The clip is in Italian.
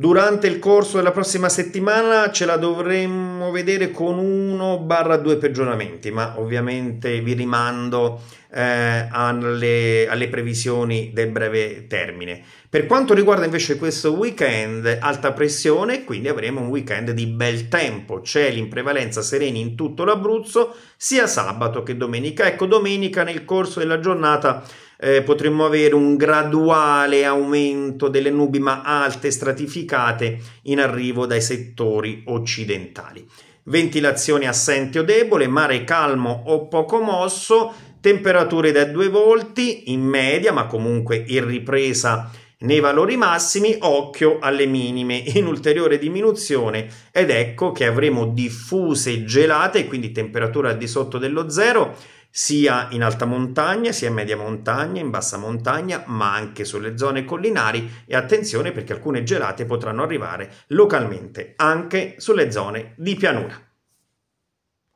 Durante il corso della prossima settimana ce la dovremmo vedere con 1-2 peggioramenti, ma ovviamente vi rimando eh, alle, alle, previsioni del breve termine. Per quanto riguarda invece questo weekend, alta pressione, quindi avremo un weekend di bel tempo, cieli in prevalenza sereni in tutto l'Abruzzo, sia sabato che domenica. Ecco, domenica nel corso della giornata eh, potremmo avere un graduale aumento delle nubi ma alte stratificate in arrivo dai settori occidentali. Ventilazione assente o debole, mare calmo o poco mosso, temperature da due volti in media, ma comunque in ripresa nei valori massimi occhio alle minime in ulteriore diminuzione ed ecco che avremo diffuse gelate, quindi temperatura al di sotto dello zero, sia in alta montagna, sia in media montagna, in bassa montagna, ma anche sulle zone collinari e attenzione perché alcune gelate potranno arrivare localmente anche sulle zone di pianura.